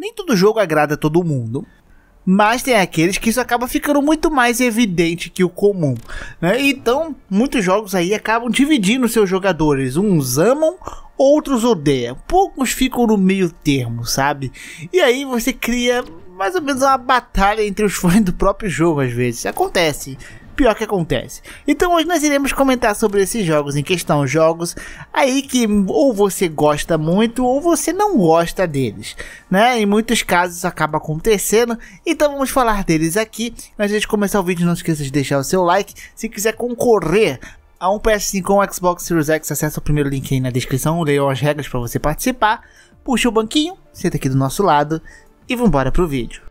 Nem todo jogo agrada todo mundo. Mas tem aqueles que isso acaba ficando muito mais evidente que o comum. Né? Então, muitos jogos aí acabam dividindo seus jogadores. Uns amam, outros odeiam. Poucos ficam no meio termo, sabe? E aí você cria mais ou menos uma batalha entre os fãs do próprio jogo, às vezes. Acontece pior que acontece. Então hoje nós iremos comentar sobre esses jogos em questão, jogos aí que ou você gosta muito ou você não gosta deles, né? Em muitos casos acaba acontecendo. Então vamos falar deles aqui. Antes de começar o vídeo, não esqueça de deixar o seu like. Se quiser concorrer a um PS5 ou um Xbox Series X, acessa o primeiro link aí na descrição, leia as regras para você participar. Puxa o banquinho, senta aqui do nosso lado e vambora pro vídeo.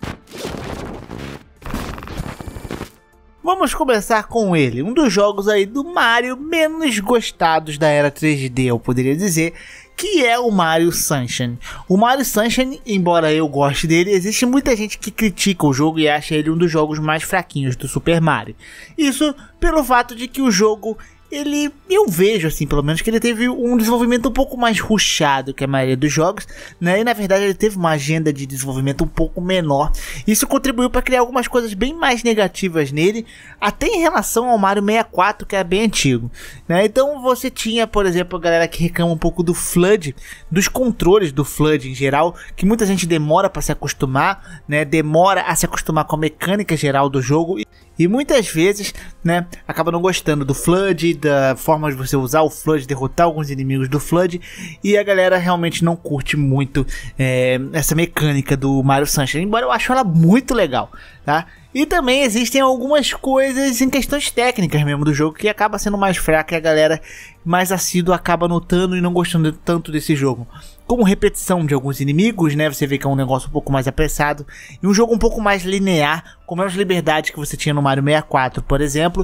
Vamos começar com ele, um dos jogos aí do Mario menos gostados da era 3D, eu poderia dizer, que é o Mario Sunshine. O Mario Sunshine, embora eu goste dele, existe muita gente que critica o jogo e acha ele um dos jogos mais fraquinhos do Super Mario. Isso pelo fato de que o jogo ele eu vejo assim pelo menos que ele teve um desenvolvimento um pouco mais ruchado que a maioria dos jogos né e na verdade ele teve uma agenda de desenvolvimento um pouco menor isso contribuiu para criar algumas coisas bem mais negativas nele até em relação ao Mario 64 que é bem antigo né então você tinha por exemplo a galera que reclama um pouco do Flood dos controles do Flood em geral que muita gente demora para se acostumar né demora a se acostumar com a mecânica geral do jogo e muitas vezes, né, acaba não gostando do Flood, da forma de você usar o Flood, derrotar alguns inimigos do Flood. E a galera realmente não curte muito é, essa mecânica do Mario Sunshine, embora eu acho ela muito legal, tá? E também existem algumas coisas em questões técnicas mesmo do jogo que acaba sendo mais fraca e a galera mais assídua acaba notando e não gostando tanto desse jogo. Como repetição de alguns inimigos, né? Você vê que é um negócio um pouco mais apressado e um jogo um pouco mais linear, com as liberdades que você tinha no Mario 64, por exemplo.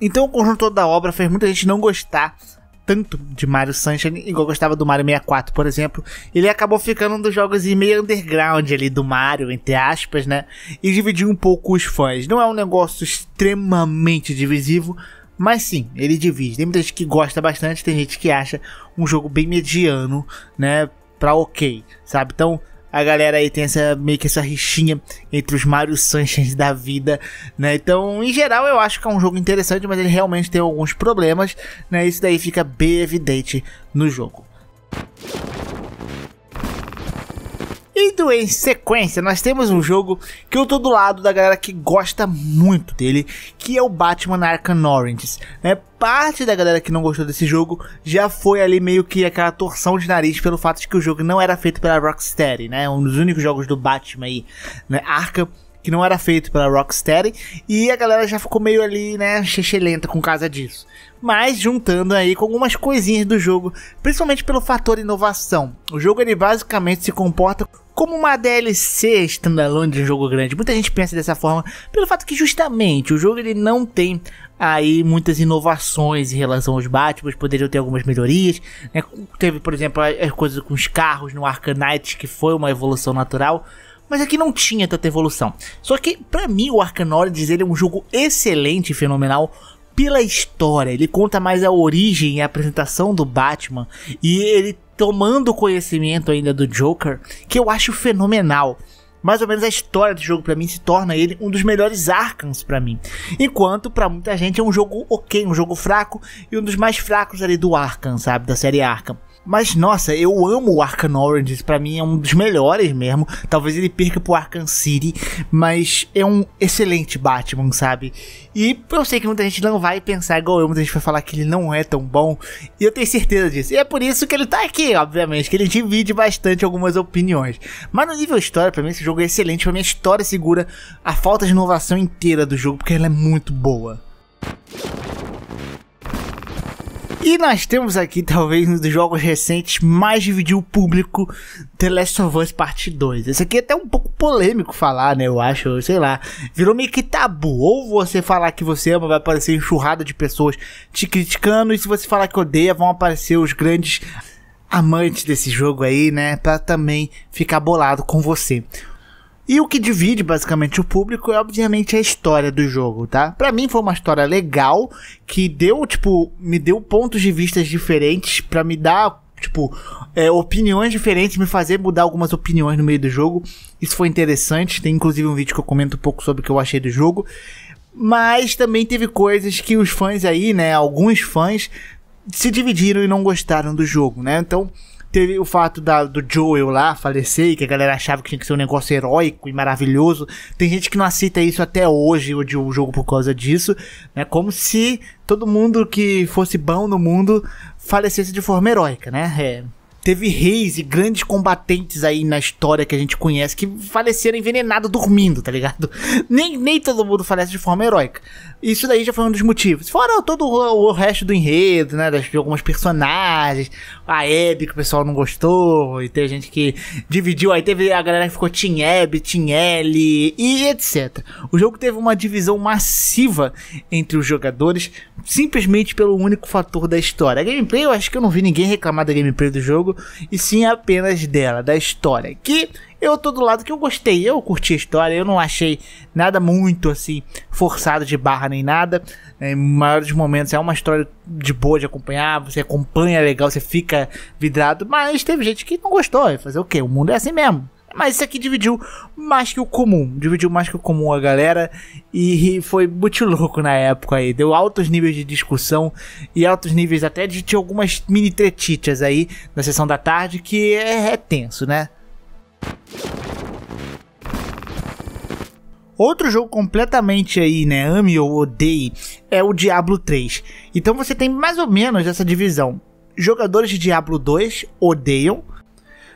Então o conjunto da obra fez muita gente não gostar tanto de Mario Sunshine igual gostava do Mario 64, por exemplo. Ele acabou ficando um dos jogos meio underground ali do Mario, entre aspas, né? E dividiu um pouco os fãs. Não é um negócio extremamente divisivo, mas sim, ele divide. Tem muita gente que gosta bastante, tem gente que acha um jogo bem mediano, né? Pra ok, sabe? Então, a galera aí tem essa meio que essa rixinha entre os Mario Sanches da vida, né? Então, em geral, eu acho que é um jogo interessante, mas ele realmente tem alguns problemas, né? Isso daí fica bem evidente no jogo. feito em sequência, nós temos um jogo que eu tô do lado da galera que gosta muito dele, que é o Batman Arkham Origins, né? Parte da galera que não gostou desse jogo já foi ali meio que aquela torção de nariz pelo fato de que o jogo não era feito pela Rocksteady, né? É um dos únicos jogos do Batman aí, né? Arkham que não era feito pela Rocksteady, e a galera já ficou meio ali, né, lenta com casa disso. Mas juntando aí com algumas coisinhas do jogo, principalmente pelo fator inovação. O jogo ele basicamente se comporta como uma DLC standalone de um jogo grande. Muita gente pensa dessa forma pelo fato que justamente o jogo ele não tem aí muitas inovações em relação aos Batman, poderiam ter algumas melhorias, né? Teve, por exemplo, as coisas com os carros no Arcanite, que foi uma evolução natural, mas aqui não tinha tanta evolução. Só que para mim o Arcanorides ele é um jogo excelente, fenomenal, pela história, ele conta mais a origem e a apresentação do Batman e ele tomando conhecimento ainda do Joker, que eu acho fenomenal. Mais ou menos a história do jogo para mim se torna ele um dos melhores Arkans para mim. Enquanto para muita gente é um jogo OK, um jogo fraco e um dos mais fracos ali do Arkham, sabe, da série Arkham. Mas nossa, eu amo o Arkham Origins, para mim é um dos melhores mesmo. Talvez ele perca pro Arkham City, mas é um excelente Batman, sabe? E eu sei que muita gente não vai pensar igual eu, muita gente vai falar que ele não é tão bom, e eu tenho certeza disso. E é por isso que ele tá aqui, obviamente, que ele divide bastante algumas opiniões. Mas no nível história, para mim esse jogo é excelente, pra mim a história segura a falta de inovação inteira do jogo, porque ela é muito boa. E nós temos aqui, talvez, um dos jogos recentes mais dividiu o público, The Last of Us Parte 2. Esse aqui é até um pouco polêmico falar, né? Eu acho, sei lá. Virou meio que tabu. Ou você falar que você ama, vai aparecer enxurrada de pessoas te criticando. E se você falar que odeia, vão aparecer os grandes amantes desse jogo aí, né? Pra também ficar bolado com você. E o que divide basicamente o público é obviamente a história do jogo, tá? Para mim foi uma história legal que deu, tipo, me deu pontos de vista diferentes para me dar tipo, é, opiniões diferentes, me fazer mudar algumas opiniões no meio do jogo. Isso foi interessante. Tem inclusive um vídeo que eu comento um pouco sobre o que eu achei do jogo. Mas também teve coisas que os fãs aí, né? Alguns fãs se dividiram e não gostaram do jogo, né? Então, Teve o fato da, do Joel lá falecer, que a galera achava que tinha que ser um negócio heróico e maravilhoso. Tem gente que não aceita isso até hoje, odiou o jogo por causa disso. Né? Como se todo mundo que fosse bom no mundo falecesse de forma heróica, né? É, teve reis e grandes combatentes aí na história que a gente conhece que faleceram envenenados dormindo, tá ligado? Nem, nem todo mundo falece de forma heróica. Isso daí já foi um dos motivos. Fora todo o, o resto do enredo, né? Das, de algumas personagens, a Hebe que o pessoal não gostou, e tem gente que dividiu, aí teve a galera que ficou Team Abby, Team L e etc. O jogo teve uma divisão massiva entre os jogadores, simplesmente pelo único fator da história. A gameplay, eu acho que eu não vi ninguém reclamar da gameplay do jogo jogo, e sim apenas dela, da história. Que eu tô do lado que eu gostei, eu curti a história, eu não achei nada muito assim forçado de barra nem nada. É, em maiores momentos é uma história de boa de acompanhar, você acompanha legal, você fica vidrado, mas teve gente que não gostou, fazer o quê? O mundo é assim mesmo. Mas isso aqui dividiu mais que o comum. Dividiu mais que o comum a galera. E foi muito louco na época aí. Deu altos níveis de discussão e altos níveis até de, algumas mini tretitas aí na sessão da tarde, que é, é tenso, né? Outro jogo completamente aí, né, ame ou odeie, é o Diablo 3. Então você tem mais ou menos essa divisão. Jogadores de Diablo 2 odeiam,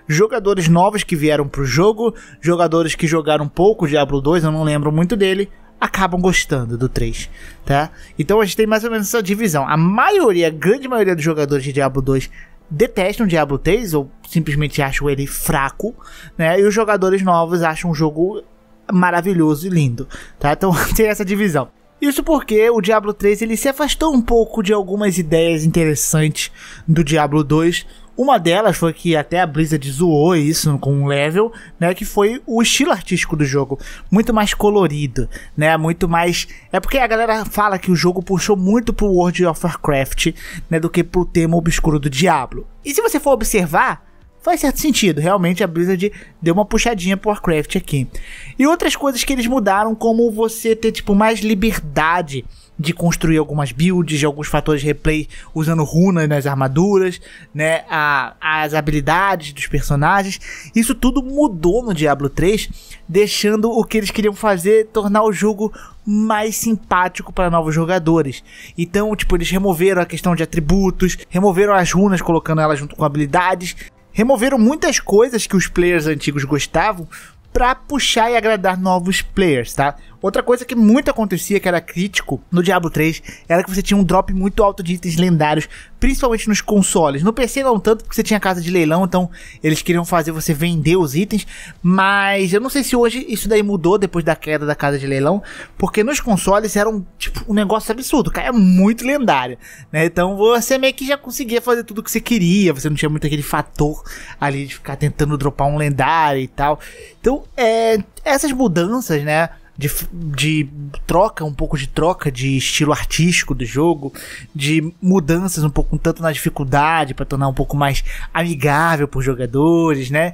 jogadores novos que vieram pro jogo, jogadores que jogaram pouco Diablo 2, eu não lembro muito dele, acabam gostando do 3, tá? Então a gente tem mais ou menos essa divisão. A maioria, a grande maioria dos jogadores de Diablo 2 detestam Diablo 3 ou simplesmente acham ele fraco, né? E os jogadores novos acham o jogo maravilhoso e lindo, tá? Então tem essa divisão. Isso porque o Diablo 3 ele se afastou um pouco de algumas ideias interessantes do Diablo 2 uma delas foi que até a Blizzard zoou isso com um level, né? Que foi o estilo artístico do jogo. Muito mais colorido, né? Muito mais. É porque a galera fala que o jogo puxou muito pro World of Warcraft, né? Do que pro tema obscuro do Diablo. E se você for observar, faz certo sentido. Realmente a Blizzard deu uma puxadinha pro Warcraft aqui. E outras coisas que eles mudaram, como você ter tipo mais liberdade de construir algumas builds, de alguns fatores de replay usando runas nas armaduras, né, a, as habilidades dos personagens. Isso tudo mudou no Diablo 3, deixando o que eles queriam fazer tornar o jogo mais simpático para novos jogadores. Então, tipo, eles removeram a questão de atributos, removeram as runas colocando elas junto com habilidades, removeram muitas coisas que os players antigos gostavam para puxar e agradar novos players, tá? Outra coisa que muito acontecia, que era crítico no Diablo 3, era que você tinha um drop muito alto de itens lendários, principalmente nos consoles. No PC não tanto, porque você tinha casa de leilão, então eles queriam fazer você vender os itens, mas eu não sei se hoje isso daí mudou depois da queda da casa de leilão, porque nos consoles era um, tipo, um negócio absurdo, cara, é muito lendário, né? Então você meio que já conseguia fazer tudo o que você queria, você não tinha muito aquele fator ali de ficar tentando dropar um lendário e tal. Então, é, essas mudanças, né? de, de troca, um pouco de troca de estilo artístico do jogo, de mudanças um pouco, um tanto na dificuldade, para tornar um pouco mais amigável para os jogadores, né?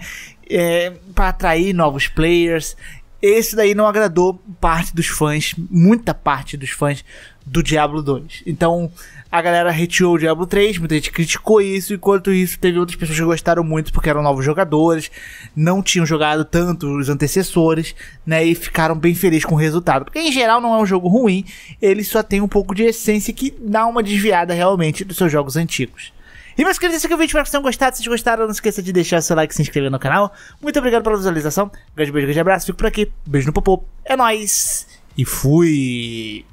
É, para atrair novos players esse daí não agradou parte dos fãs, muita parte dos fãs do Diablo 2. Então a galera retirou o Diablo 3, muita gente criticou isso, enquanto isso teve outras pessoas que gostaram muito porque eram novos jogadores, não tinham jogado tanto os antecessores, né, e ficaram bem felizes com o resultado. Porque em geral não é um jogo ruim, ele só tem um pouco de essência que dá uma desviada realmente dos seus jogos antigos. E meus queridos, esse aqui é o vídeo, espero que vocês tenham gostado. Se vocês gostaram, não esqueça de deixar seu like e se inscrever no canal. Muito obrigado pela visualização. Um grande beijo, um grande abraço. Fico por aqui. Beijo no popô. É nóis. E fui.